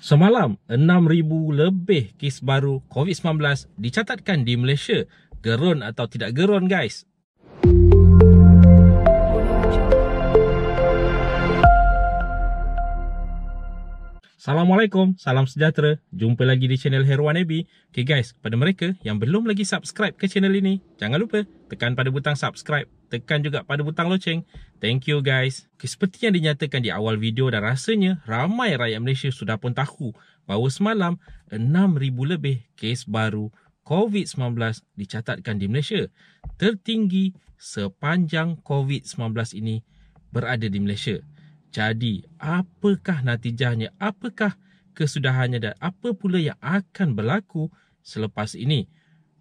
Semalam, 6,000 lebih kes baru COVID-19 dicatatkan di Malaysia. geron atau tidak geron guys? Assalamualaikum, salam sejahtera. Jumpa lagi di channel Herwan Ebi. Okay guys, kepada mereka yang belum lagi subscribe ke channel ini, jangan lupa tekan pada butang subscribe tekan juga pada butang loceng. Thank you guys. Okay, seperti yang dinyatakan di awal video dan rasanya ramai rakyat Malaysia sudah pun tahu bahawa semalam 6,000 lebih kes baru COVID-19 dicatatkan di Malaysia. Tertinggi sepanjang COVID-19 ini berada di Malaysia. Jadi, apakah natijahnya? Apakah kesudahannya dan apa pula yang akan berlaku selepas ini?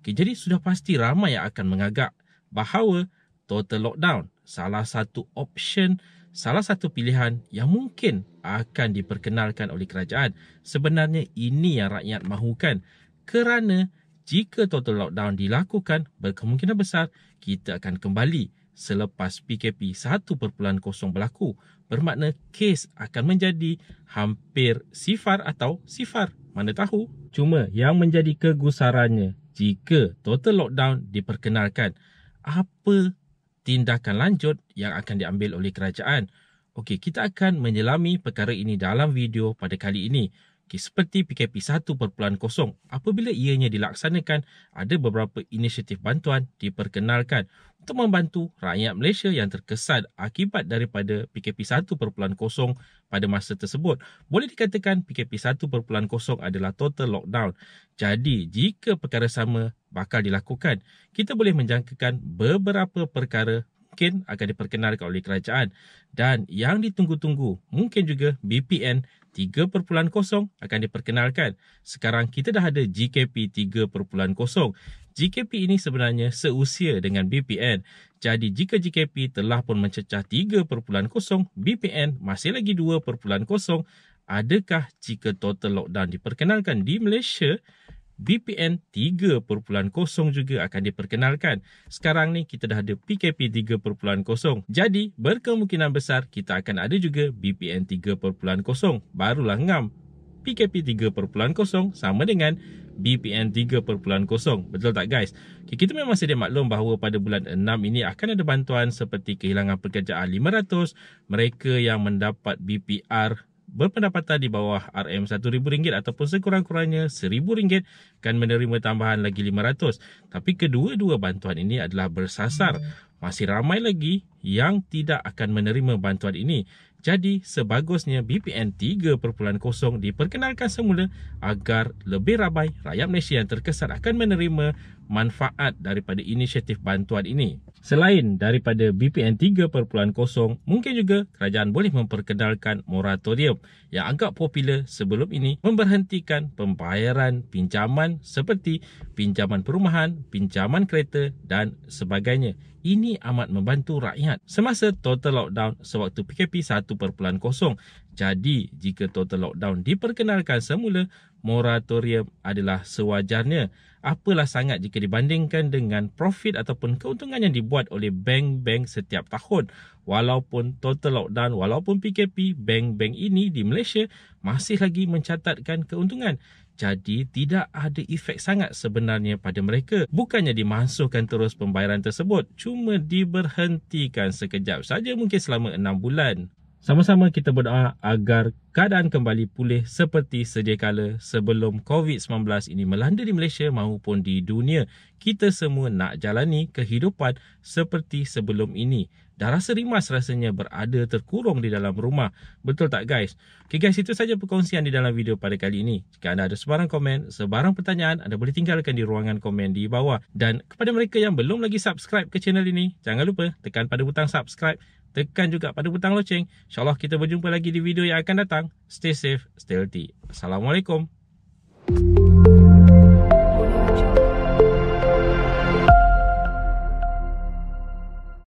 Okay, jadi, sudah pasti ramai yang akan mengagak bahawa total lockdown salah satu option salah satu pilihan yang mungkin akan diperkenalkan oleh kerajaan sebenarnya ini yang rakyat mahukan kerana jika total lockdown dilakukan berkemungkinan besar kita akan kembali selepas PKP 1.0 berlaku bermakna kes akan menjadi hampir sifar atau sifar mana tahu cuma yang menjadi kegusarannya jika total lockdown diperkenalkan apa tindakan lanjut yang akan diambil oleh kerajaan. Okey, kita akan menyelami perkara ini dalam video pada kali ini okay, seperti PKP 1.0. Apabila ianya dilaksanakan, ada beberapa inisiatif bantuan diperkenalkan untuk membantu rakyat Malaysia yang terkesan akibat daripada PKP 1.0 pada masa tersebut. Boleh dikatakan PKP 1.0 adalah total lockdown. Jadi, jika perkara sama bakal dilakukan, kita boleh menjangkakan beberapa perkara mungkin akan diperkenalkan oleh kerajaan dan yang ditunggu-tunggu mungkin juga BPN 3.0 akan diperkenalkan. Sekarang kita dah ada GKP 3.0. GKP ini sebenarnya seusia dengan BPN. Jadi jika GKP telah pun mencecah 3.0, BPN masih lagi 2.0. Adakah jika total lockdown diperkenalkan di Malaysia, VPN 3.0 juga akan diperkenalkan. Sekarang ni kita dah ada PKP 3.0. Jadi berkemungkinan besar kita akan ada juga VPN 3.0. Barulah ngam. PKP 3.0 sama dengan BPN 3.0. Betul tak guys? Okay, kita memang sedia maklum bahawa pada bulan 6 ini akan ada bantuan seperti kehilangan pekerjaan 500, mereka yang mendapat BPR berpendapatan di bawah RM1,000 ataupun sekurang-kurangnya RM1,000 akan menerima tambahan lagi RM500. Tapi kedua-dua bantuan ini adalah bersasar. Masih ramai lagi yang tidak akan menerima bantuan ini. Jadi sebagusnya BPN 3.0 diperkenalkan semula agar lebih ramai rakyat Malaysia yang terkesan akan menerima manfaat daripada inisiatif bantuan ini. Selain daripada BPN 3.0, mungkin juga kerajaan boleh memperkenalkan moratorium yang agak popular sebelum ini memberhentikan pembayaran pinjaman seperti pinjaman perumahan, pinjaman kereta dan sebagainya. Ini amat membantu rakyat semasa total lockdown sewaktu PKP 1.0. Jadi, jika total lockdown diperkenalkan semula, moratorium adalah sewajarnya apalah sangat jika dibandingkan dengan profit ataupun keuntungan yang dibuat oleh bank-bank setiap tahun. Walaupun total lockdown, walaupun PKP, bank-bank ini di Malaysia masih lagi mencatatkan keuntungan. Jadi tidak ada efek sangat sebenarnya pada mereka. Bukannya dimasukkan terus pembayaran tersebut, cuma diberhentikan sekejap saja mungkin selama enam bulan. Sama-sama kita berdoa agar keadaan kembali pulih seperti sedia kala sebelum COVID-19 ini melanda di Malaysia maupun di dunia. Kita semua nak jalani kehidupan seperti sebelum ini dah rasa rimas rasanya berada terkurung di dalam rumah. Betul tak guys? Okay guys, itu saja perkongsian di dalam video pada kali ini. Jika anda ada sebarang komen, sebarang pertanyaan, anda boleh tinggalkan di ruangan komen di bawah. Dan kepada mereka yang belum lagi subscribe ke channel ini, jangan lupa tekan pada butang subscribe. Tekan juga pada butang loceng. InsyaAllah kita berjumpa lagi di video yang akan datang. Stay safe, stay healthy. Assalamualaikum.